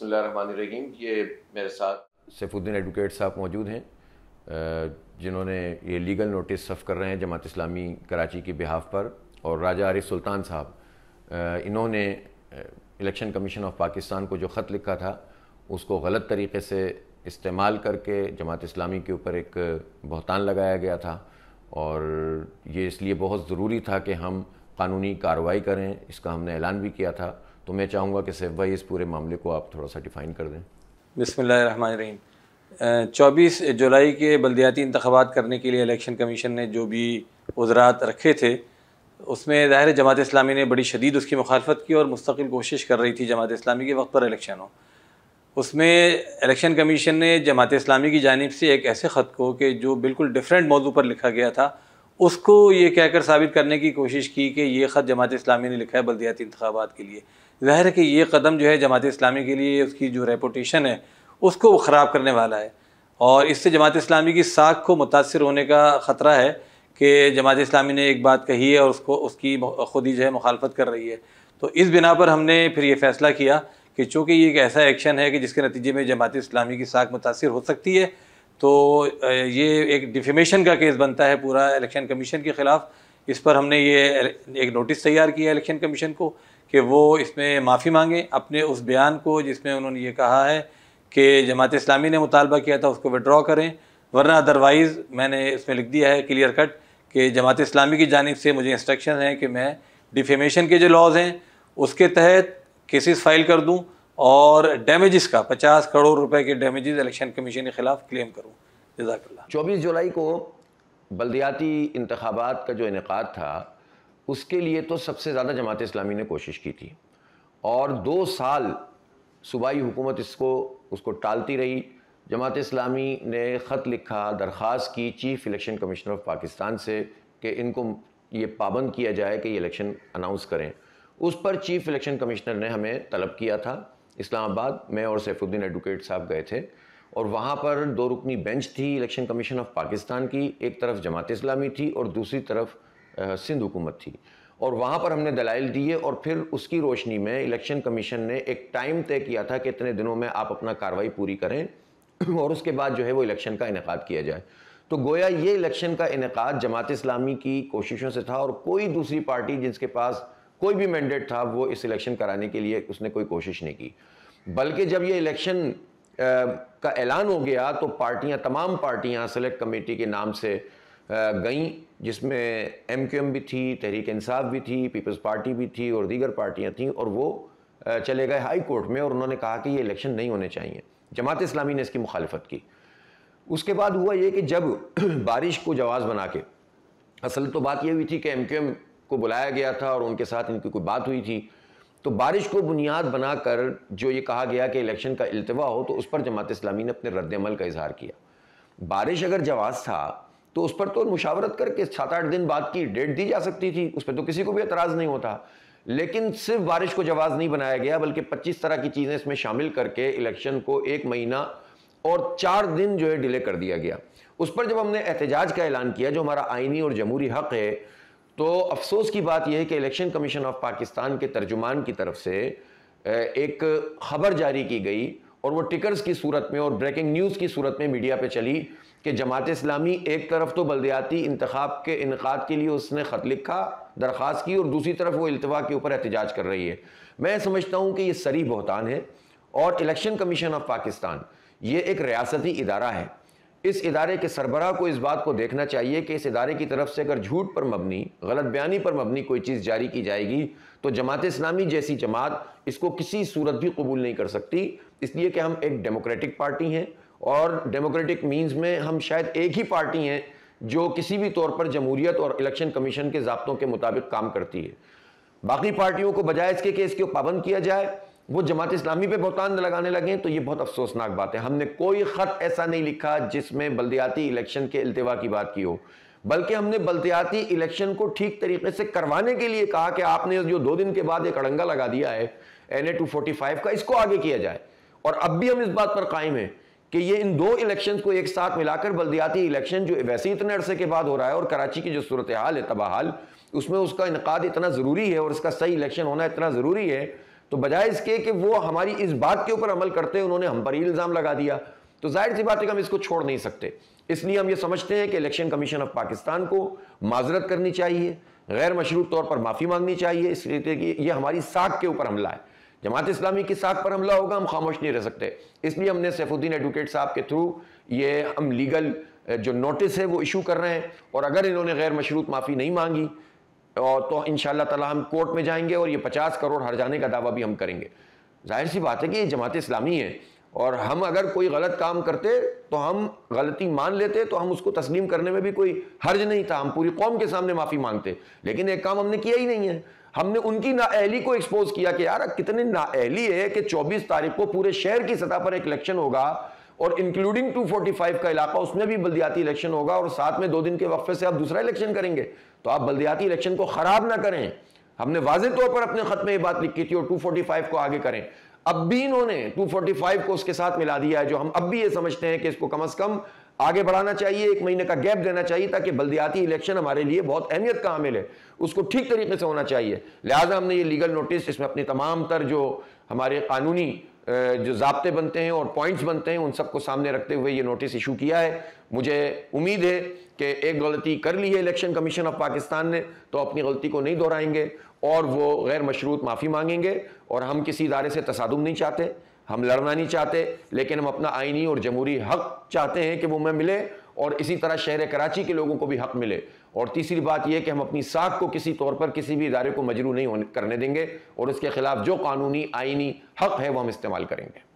बसमीम ये मेरे साथ सैफुद्दीन एडवोकेट साहब मौजूद हैं जिन्होंने ये लीगल नोटिस सफ़ कर रहे हैं जमात इस्लामी कराची के बिहाफ पर और राजा आरिफ सुल्तान साहब इन्होंने इलेक्शन कमीशन ऑफ पाकिस्तान को जो ख़त लिखा था उसको गलत तरीके से इस्तेमाल करके जमात इस्लामी के ऊपर एक बहतान लगाया गया था और ये इसलिए बहुत ज़रूरी था कि हम कानूनी कार्रवाई करें इसका हमने ऐलान भी किया था तो मैं चाहूँगा कि सैफ भाई इस पूरे मामले को आप थोड़ा सा डिफ़ाइन कर दें बसमीम चौबीस जुलाई के बलदियाती इंतबात करने के लिए इलेक्शन कमीशन ने जो भी वजरात रखे थे उसमें ज़ाहिर जमात इस्लामी ने बड़ी शदीद उसकी मुखालफत की और मुस्तकिल कोशिश कर रही थी जमात इस्लामी के वक्त पर इलेक्शन हो उसमें इलेक्शन कमीशन ने जमात इस्लामी की जानब से एक ऐसे ख़त को कि जो बिल्कुल डिफरेंट मौजू पर लिखा गया था उसको ये कहकर साबित करने की कोशिश की कि ये ख़त जमात इस्लामी ने लिखा है बल्दियाती इंतबात के लिए ज़ाहिर है कि ये कदम जो है जमात इस्लामी के लिए उसकी जो रेपोटेशन है उसको वो ख़राब करने वाला है और इससे जमात इस्लामी की साख को मुतासर होने का ख़तरा है कि जमात इस्लामी ने एक बात कही है और उसको उसकी खुद ही जो है मुखालफत कर रही है तो इस बिना पर हमने फिर ये फ़ैसला किया कि चूँकि ये एक ऐसा एक्शन है कि जिसके नतीजे में जमात इस्लामी की साख मुतासर हो सकती है तो ये एक डिफेमेशन का केस बनता है पूरा इलेक्शन कमीशन के ख़िलाफ़ इस पर हमने ये एक नोटिस तैयार किया है इलेक्शन कमीशन को कि वो इसमें माफ़ी मांगे अपने उस बयान को जिसमें उन्होंने ये कहा है कि जमात इस्लामी ने मुतालबा किया था उसको विड्रॉ करें वरना अदरवाइज़ मैंने इसमें लिख दिया है क्लियर कट कि जमात इस्लामी की जानब से मुझे इंस्ट्रक्शन हैं कि मैं डिफेमेशन के जो लॉज हैं उसके तहत केसेस फ़ाइल कर दूँ और डैमेजेस का पचास करोड़ रुपए के डैमेजेस इलेक्शन कमीशन के खिलाफ क्लेम करूँ जजाकल्ला चौबीस जुलाई को बल्दियाती इंतबात का जो इनका था उसके लिए तो सबसे ज़्यादा जमात इस्लामी ने कोशिश की थी और दो साल सूबाई हुकूमत इसको उसको टालती रही जमात इस्लामी ने ख़त लिखा दरख्वास की chief election commissioner of Pakistan से कि इनको ये पाबंद किया जाए कि ये इलेक्शन अनाउंस करें उस पर चीफ़ इलेक्शन कमिश्नर ने हमें तलब किया था इस्लामाबाद में और सैफुद्दीन एडवोकेट साहब गए थे और वहाँ पर दो रुकनी बेंच थी इलेक्शन कमीशन ऑफ पाकिस्तान की एक तरफ जमात इस्लामी थी और दूसरी तरफ सिंध हुकूमत थी और वहाँ पर हमने दलाइल दिए और फिर उसकी रोशनी में इलेक्शन कमीशन ने एक टाइम तय किया था कि इतने दिनों में आप अपना कार्रवाई पूरी करें और उसके बाद जो है वो इलेक्शन का इनका किया जाए तो गोया ये इलेक्शन का इनका जमात इस्लामी की कोशिशों से था और कोई दूसरी पार्टी जिसके पास कोई भी मैंडेट था वो इस इलेक्शन कराने के लिए उसने कोई कोशिश नहीं की बल्कि जब ये इलेक्शन का ऐलान हो गया तो पार्टियां तमाम पार्टियां सेलेक्ट कमेटी के नाम से गईं जिसमें एम क्यू एम भी थी तहरीक इंसाफ भी थी पीपल्स पार्टी भी थी और दीगर पार्टियां थीं और वो चले गए हाई कोर्ट में और उन्होंने कहा कि ये इलेक्शन नहीं होने चाहिए जमात इस्लामी ने इसकी मुखालफत की उसके बाद हुआ ये कि जब बारिश को जवाज़ बना के असल तो बात यह हुई थी कि एम क्यू एम को बुलाया गया था और उनके साथ इनकी कोई बात हुई थी तो बारिश को बुनियाद बनाकर जो ये कहा गया कि इलेक्शन का अल्तवा हो तो उस पर जमात इस्लामी ने अपने रद्दमल का इजहार किया बारिश अगर जवाब था तो उस पर तो मुशावरत करके सात आठ दिन बाद की डेट दी जा सकती थी उस पर तो किसी को भी एतराज़ नहीं होता लेकिन सिर्फ बारिश को जवाब नहीं बनाया गया बल्कि पच्चीस तरह की चीज़ें इसमें शामिल करके इलेक्शन को एक महीना और चार दिन जो है डिले कर दिया गया उस पर जब हमने एहतजाज का ऐलान किया जो हमारा आइनी और जमहूरी हक है तो अफसोस की बात यह है कि इलेक्शन कमीशन ऑफ पाकिस्तान के तर्जुमान की तरफ से एक खबर जारी की गई और वो टिकर्स की सूरत में और ब्रेकिंग न्यूज़ की सूरत में मीडिया पे चली कि जमात इस्लामी एक तरफ तो बलदयाती इंतखाब के इनका के लिए उसने ख़त लिखा दरख्वास्त की और दूसरी तरफ वो अल्तवा के ऊपर एहतजाज कर रही है मैं समझता हूँ कि ये सरी बहतान है और इलेक्शन कमीशन ऑफ पाकिस्तान ये एक रियासती इदारा है इस इदारे के सरबराह को इस बात को देखना चाहिए कि इस इदारे की तरफ से अगर झूठ पर मबनी गलत बयानी पर मबनी कोई चीज़ जारी की जाएगी तो जमात इस्लामी जैसी जमात इसको किसी सूरत भी कबूल नहीं कर सकती इसलिए कि हम एक डेमोक्रेटिक पार्टी हैं और डेमोक्रेटिक मीन्स में हम शायद एक ही पार्टी हैं जो किसी भी तौर पर जमहूरियत और इलेक्शन कमीशन के जबतों के मुताबिक काम करती है बाकी पार्टियों को बजाय इसके कि इसके पाबंद किया जाए वो जमात इस्लामी पे बहुतान लगाने लगे तो ये बहुत अफसोसनाक बात है हमने कोई ख़त ऐसा नहीं लिखा जिसमें बल्दियाती इलेक्शन के अल्तवा की बात की हो बल्कि हमने बल्दियाती इलेक्शन को ठीक तरीके से करवाने के लिए कहा कि आपने जो दो दिन के बाद एक अड़ंगा लगा दिया है N A two forty five का इसको आगे किया जाए और अब भी हम इस बात पर कायम हैं कि ये इन दो इलेक्शन को एक साथ मिलाकर बल्दियाती इलेक्शन जो वैसे इतने अरसे के बाद हो रहा है और कराची की जो सूरत हाल है तबाहाल उसमें उसका इनका इतना ज़रूरी है और इसका सही इलेक्शन होना इतना ज़रूरी है तो बजाय इसके कि वो हमारी इस बात के ऊपर अमल करते हैं उन्होंने हम पर ही इल्ज़ाम लगा दिया तो जाहिर सी बात है कि हम इसको छोड़ नहीं सकते इसलिए हम ये समझते हैं कि इलेक्शन कमीशन ऑफ पाकिस्तान को माजरत करनी चाहिए गैर मशरूत तौर पर माफ़ी मांगनी चाहिए इसलिए कि ये हमारी साख के ऊपर हमला है जमात इस्लामी की साख पर हमला होगा हम खामोश नहीं रह सकते इसलिए हमने सैफुद्दीन एडवोकेट साहब के थ्रू ये हम लीगल जो नोटिस है वो इशू कर रहे हैं और अगर इन्होंने गैर मशरूत माफ़ी नहीं मांगी और तो इन ताला हम कोर्ट में जाएंगे और ये पचास करोड़ हर जाने का दावा भी हम करेंगे जाहिर सी बात है कि ये जमात इस्लामी है और हम अगर कोई गलत काम करते तो हम गलती मान लेते तो हम उसको तस्लीम करने में भी कोई हर्ज नहीं था हम पूरी कौम के सामने माफ़ी मांगते लेकिन एक काम हमने किया ही नहीं है हमने उनकी नाअहली को एक्सपोज किया कि यार कितने नाअहली है कि 24 तारीख को पूरे शहर की सतह पर एक इलेक्शन होगा और इंक्लूडिंग 245 का इलाका उसमें भी बल्दियाती इलेक्शन होगा और साथ में दो दिन के वक्फे से आप दूसरा इलेक्शन करेंगे तो आप बल्दियाती इलेक्शन को ख़राब ना करें हमने वाजे तौर पर अपने ख़त में ये बात लिखी थी और 245 को आगे करें अब भी इन्होंने 245 को उसके साथ मिला दिया है जो हम अब भी ये समझते हैं कि इसको कम अज़ कम आगे बढ़ाना चाहिए एक महीने का गैप देना चाहिए ताकि बल्दियाती इलेक्शन हमारे लिए बहुत अहमियत का हामिल है उसको ठीक तरीके से होना चाहिए लिहाजा हमने ये लीगल नोटिस इसमें अपनी तमाम तर जो हमारे कानूनी जो जबते बनते हैं और पॉइंट्स बनते हैं उन सबको सामने रखते हुए ये नोटिस इशू किया है मुझे उम्मीद है कि एक गलती कर ली है इलेक्शन कमीशन ऑफ पाकिस्तान ने तो अपनी गलती को नहीं दोहराएंगे और वो गैर मशरूत माफ़ी मांगेंगे और हम किसी इदारे से तसादम नहीं चाहते हम लड़ना नहीं चाहते लेकिन हम अपना आइनी और जमहूरी हक चाहते हैं कि वो हमें मिले और इसी तरह शहर कराची के लोगों को भी हक मिले और तीसरी बात यह कि हम अपनी साख को किसी तौर पर किसी भी इदारे को मजरू नहीं करने देंगे और उसके खिलाफ जो कानूनी आइनी हक है वह हम इस्तेमाल करेंगे